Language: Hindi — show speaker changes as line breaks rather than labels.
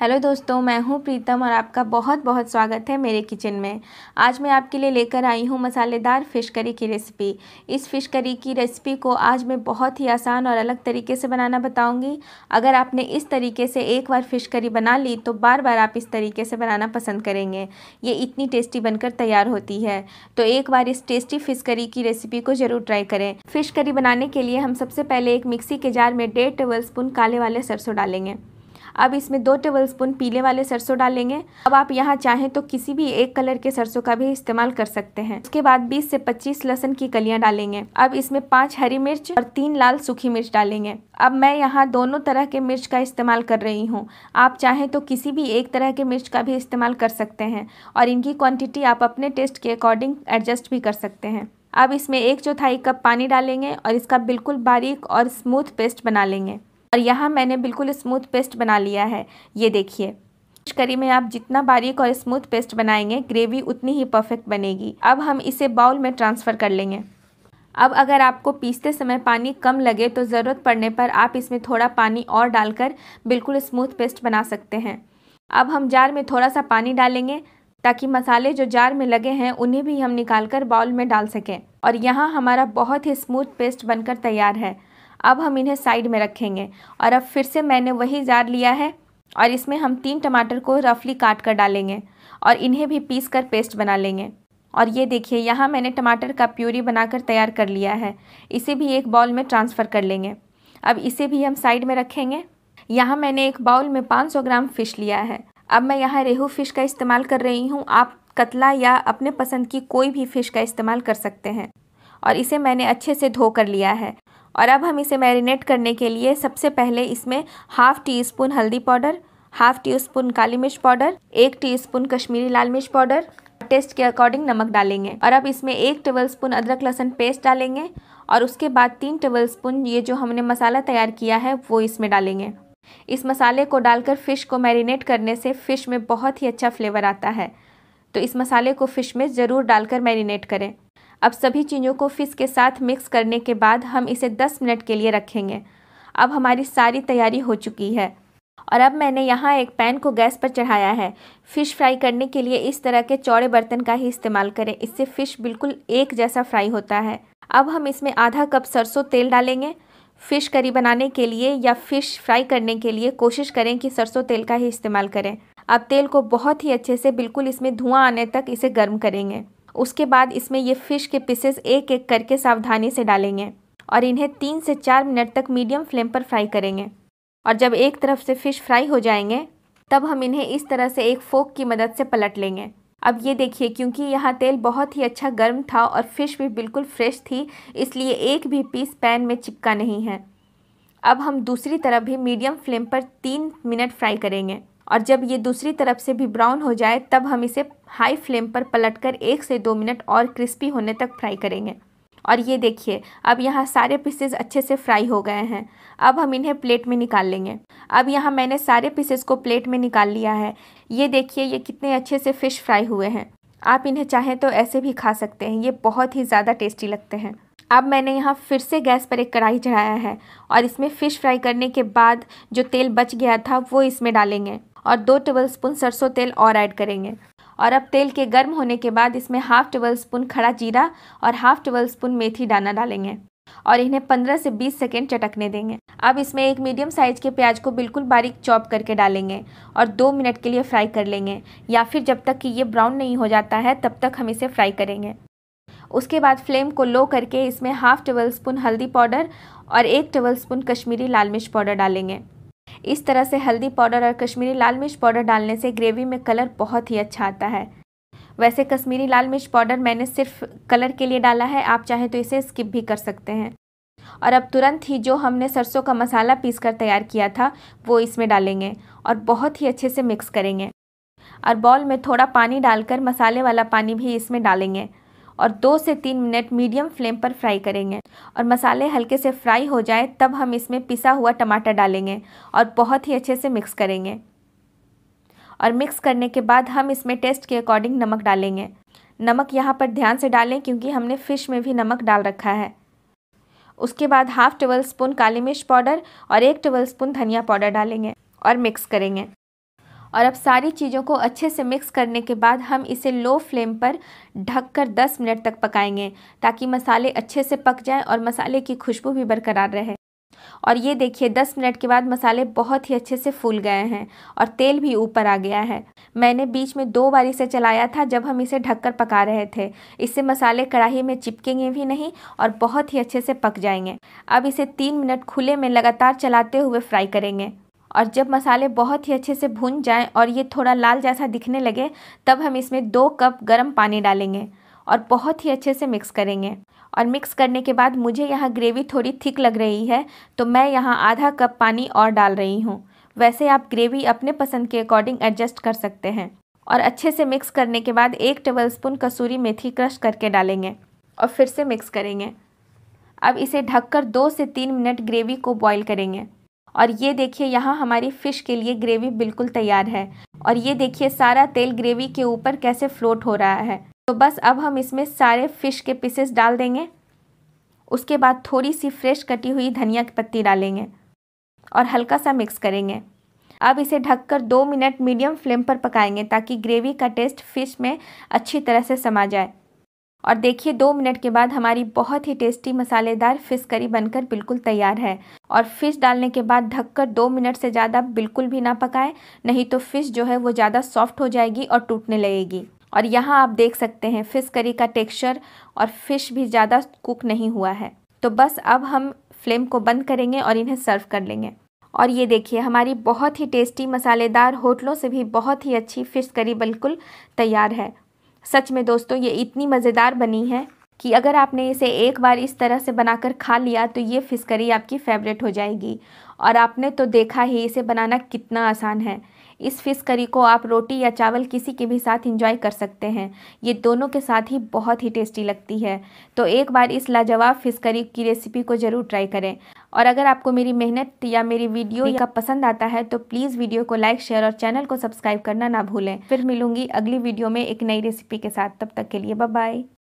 हेलो दोस्तों मैं हूं प्रीतम और आपका बहुत बहुत स्वागत है मेरे किचन में आज मैं आपके लिए लेकर आई हूं मसालेदार फ़िश करी की रेसिपी इस फ़िश करी की रेसिपी को आज मैं बहुत ही आसान और अलग तरीके से बनाना बताऊंगी अगर आपने इस तरीके से एक बार फ़िश करी बना ली तो बार बार आप इस तरीके से बनाना पसंद करेंगे ये इतनी टेस्टी बनकर तैयार होती है तो एक बार इस टेस्टी फ़िश करी की रेसिपी को ज़रूर ट्राई करें फ़िश करी बनाने के लिए हम सबसे पहले एक मिक्सी के जार में डेढ़ टेबल स्पून काले वाले सरसों डालेंगे अब इसमें दो टेबल स्पून पीले वाले सरसों डालेंगे अब आप यहाँ चाहें तो किसी भी एक कलर के सरसों का भी इस्तेमाल कर सकते हैं उसके बाद बीस से पच्चीस लहसन की कलियाँ डालेंगे अब इसमें पाँच हरी मिर्च और तीन लाल सूखी मिर्च डालेंगे अब मैं यहाँ दोनों तरह के मिर्च का इस्तेमाल कर रही हूँ आप चाहें तो किसी भी एक तरह के मिर्च का भी इस्तेमाल कर सकते हैं और इनकी क्वांटिटी आप अपने टेस्ट के अकॉर्डिंग एडजस्ट भी कर सकते हैं अब इसमें एक चौथाई कप पानी डालेंगे और इसका बिल्कुल बारीक और स्मूथ पेस्ट बना लेंगे और यहाँ मैंने बिल्कुल स्मूथ पेस्ट बना लिया है ये देखिए करी में आप जितना बारीक और स्मूथ पेस्ट बनाएंगे ग्रेवी उतनी ही परफेक्ट बनेगी अब हम इसे बाउल में ट्रांसफ़र कर लेंगे अब अगर आपको पीसते समय पानी कम लगे तो ज़रूरत पड़ने पर आप इसमें थोड़ा पानी और डालकर बिल्कुल स्मूथ पेस्ट बना सकते हैं अब हम जार में थोड़ा सा पानी डालेंगे ताकि मसाले जो जार में लगे हैं उन्हें भी हम निकाल कर बाउल में डाल सकें और यहाँ हमारा बहुत ही स्मूथ पेस्ट बनकर तैयार है अब हम इन्हें साइड में रखेंगे और अब फिर से मैंने वही जार लिया है और इसमें हम तीन टमाटर को रफली काट कर डालेंगे और इन्हें भी पीस कर पेस्ट बना लेंगे और ये देखिए यहाँ मैंने टमाटर का प्यूरी बनाकर तैयार कर लिया है इसे भी एक बाउल में ट्रांसफ़र कर लेंगे अब इसे भी हम साइड में रखेंगे यहाँ मैंने एक बाउल में 500 ग्राम फ़िश लिया है अब मैं यहाँ रेहू फ़िश का इस्तेमाल कर रही हूँ आप कतला या अपने पसंद की कोई भी फ़िश का इस्तेमाल कर सकते हैं और इसे मैंने अच्छे से धो कर लिया है और अब हम इसे मैरिनेट करने के लिए सबसे पहले इसमें हाफ़ टी स्पून हल्दी पाउडर हाफ़ टी स्पून काली मिर्च पाउडर एक टी स्पून कश्मीरी लाल मिर्च पाउडर टेस्ट के अकॉर्डिंग नमक डालेंगे और अब इसमें एक टेबल स्पून अदरक लहसुन पेस्ट डालेंगे और उसके बाद तीन टेबल स्पून ये जो हमने मसाला तैयार किया है वो इसमें डालेंगे इस मसाले को डालकर फ़िश को मैरिनेट करने से फ़िश में बहुत ही अच्छा फ्लेवर आता है तो इस मसाले को फ़िश में ज़रूर डालकर मैरिनेट करें अब सभी चीज़ों को फिश के साथ मिक्स करने के बाद हम इसे 10 मिनट के लिए रखेंगे अब हमारी सारी तैयारी हो चुकी है और अब मैंने यहाँ एक पैन को गैस पर चढ़ाया है फ़िश फ्राई करने के लिए इस तरह के चौड़े बर्तन का ही इस्तेमाल करें इससे फ़िश बिल्कुल एक जैसा फ्राई होता है अब हम इसमें आधा कप सरसों तेल डालेंगे फ़िश करी बनाने के लिए या फ़िश फ्राई करने के लिए कोशिश करें कि सरसों तेल का ही इस्तेमाल करें अब तेल को बहुत ही अच्छे से बिल्कुल इसमें धुआं आने तक इसे गर्म करेंगे उसके बाद इसमें ये फ़िश के पीसेस एक एक करके सावधानी से डालेंगे और इन्हें तीन से चार मिनट तक मीडियम फ्लेम पर फ्राई करेंगे और जब एक तरफ से फ़िश फ्राई हो जाएंगे तब हम इन्हें इस तरह से एक फोक की मदद से पलट लेंगे अब ये देखिए क्योंकि यहाँ तेल बहुत ही अच्छा गर्म था और फ़िश भी बिल्कुल फ्रेश थी इसलिए एक भी पीस पैन में चिपका नहीं है अब हम दूसरी तरफ भी मीडियम फ्लेम पर तीन मिनट फ्राई करेंगे और जब ये दूसरी तरफ से भी ब्राउन हो जाए तब हम इसे हाई फ्लेम पर पलटकर एक से दो मिनट और क्रिस्पी होने तक फ्राई करेंगे और ये देखिए अब यहाँ सारे पीसेज अच्छे से फ्राई हो गए हैं अब हम इन्हें प्लेट में निकाल लेंगे अब यहाँ मैंने सारे पीसेस को प्लेट में निकाल लिया है ये देखिए ये कितने अच्छे से फ़िश फ्राई हुए हैं आप इन्हें चाहें तो ऐसे भी खा सकते हैं ये बहुत ही ज़्यादा टेस्टी लगते हैं अब मैंने यहाँ फिर से गैस पर एक कढ़ाई चढ़ाया है और इसमें फ़िश फ्राई करने के बाद जो तेल बच गया था वो इसमें डालेंगे और दो टेबल स्पून सरसों तेल और ऐड करेंगे और अब तेल के गर्म होने के बाद इसमें हाफ टेबल स्पून खड़ा जीरा और हाफ टेबल स्पून मेथी दाना डालेंगे और इन्हें 15 से 20 सेकेंड चटकने देंगे अब इसमें एक मीडियम साइज के प्याज को बिल्कुल बारीक चॉप करके डालेंगे और दो मिनट के लिए फ्राई कर लेंगे या फिर जब तक कि ये ब्राउन नहीं हो जाता है तब तक हम इसे फ्राई करेंगे उसके बाद फ्लेम को लो करके इसमें हाफ टेबल स्पून हल्दी पाउडर और एक टेबल स्पून कश्मीरी लाल मिर्च पाउडर डालेंगे इस तरह से हल्दी पाउडर और कश्मीरी लाल मिर्च पाउडर डालने से ग्रेवी में कलर बहुत ही अच्छा आता है वैसे कश्मीरी लाल मिर्च पाउडर मैंने सिर्फ कलर के लिए डाला है आप चाहें तो इसे स्किप भी कर सकते हैं और अब तुरंत ही जो हमने सरसों का मसाला पीस कर तैयार किया था वो इसमें डालेंगे और बहुत ही अच्छे से मिक्स करेंगे और बॉल में थोड़ा पानी डालकर मसाले वाला पानी भी इसमें डालेंगे और दो से तीन मिनट मीडियम फ्लेम पर फ्राई करेंगे और मसाले हल्के से फ्राई हो जाए तब हम इसमें पिसा हुआ टमाटर डालेंगे और बहुत ही अच्छे से मिक्स करेंगे और मिक्स करने के बाद हम इसमें टेस्ट के अकॉर्डिंग नमक डालेंगे नमक यहाँ पर ध्यान से डालें क्योंकि हमने फ़िश में भी नमक डाल रखा है उसके बाद हाफ टेबल स्पून काली मिर्च पाउडर और एक टेबल स्पून धनिया पाउडर डालेंगे और मिक्स करेंगे और अब सारी चीज़ों को अच्छे से मिक्स करने के बाद हम इसे लो फ्लेम पर ढककर 10 मिनट तक पकाएंगे ताकि मसाले अच्छे से पक जाएं और मसाले की खुशबू भी बरकरार रहे और ये देखिए 10 मिनट के बाद मसाले बहुत ही अच्छे से फूल गए हैं और तेल भी ऊपर आ गया है मैंने बीच में दो बार इसे चलाया था जब हम इसे ढककर पका रहे थे इससे मसाले कढ़ाई में चिपकेंगे भी नहीं और बहुत ही अच्छे से पक जाएंगे अब इसे तीन मिनट खुले में लगातार चलाते हुए फ्राई करेंगे और जब मसाले बहुत ही अच्छे से भुन जाएं और ये थोड़ा लाल जैसा दिखने लगे तब हम इसमें दो कप गर्म पानी डालेंगे और बहुत ही अच्छे से मिक्स करेंगे और मिक्स करने के बाद मुझे यहाँ ग्रेवी थोड़ी थिक लग रही है तो मैं यहाँ आधा कप पानी और डाल रही हूँ वैसे आप ग्रेवी अपने पसंद के अकॉर्डिंग एडजस्ट कर सकते हैं और अच्छे से मिक्स करने के बाद एक टेबल स्पून कसूरी मेथी क्रश करके डालेंगे और फिर से मिक्स करेंगे अब इसे ढककर दो से तीन मिनट ग्रेवी को बॉईल करेंगे और ये देखिए यहाँ हमारी फ़िश के लिए ग्रेवी बिल्कुल तैयार है और ये देखिए सारा तेल ग्रेवी के ऊपर कैसे फ्लोट हो रहा है तो बस अब हम इसमें सारे फ़िश के पीसेस डाल देंगे उसके बाद थोड़ी सी फ्रेश कटी हुई धनिया की पत्ती डालेंगे और हल्का सा मिक्स करेंगे अब इसे ढककर दो मिनट मीडियम फ्लेम पर पकाएंगे ताकि ग्रेवी का टेस्ट फिश में अच्छी तरह से समा जाए और देखिए दो मिनट के बाद हमारी बहुत ही टेस्टी मसालेदार फ़िश करी बनकर बिल्कुल तैयार है और फ़िश डालने के बाद ढककर दो मिनट से ज़्यादा बिल्कुल भी ना पकाए नहीं तो फ़िश जो है वो ज़्यादा सॉफ्ट हो जाएगी और टूटने लगेगी और यहाँ आप देख सकते हैं फ़िश करी का टेक्स्चर और फ़िश भी ज़्यादा कुक नहीं हुआ है तो बस अब हम फ्लेम को बंद करेंगे और इन्हें सर्व कर लेंगे और ये देखिए हमारी बहुत ही टेस्टी मसालेदार होटलों से भी बहुत ही अच्छी फ़िश करी बिल्कुल तैयार है सच में दोस्तों ये इतनी मज़ेदार बनी है कि अगर आपने इसे एक बार इस तरह से बनाकर खा लिया तो ये फिशकरी आपकी फेवरेट हो जाएगी और आपने तो देखा ही इसे बनाना कितना आसान है इस फिश को आप रोटी या चावल किसी के भी साथ इंजॉय कर सकते हैं ये दोनों के साथ ही बहुत ही टेस्टी लगती है तो एक बार इस लाजवाब फिस्करी की रेसिपी को ज़रूर ट्राई करें और अगर आपको मेरी मेहनत या मेरी वीडियो का पसंद आता है तो प्लीज़ वीडियो को लाइक शेयर और चैनल को सब्सक्राइब करना ना भूलें फिर मिलूंगी अगली वीडियो में एक नई रेसिपी के साथ तब तक के लिए बाय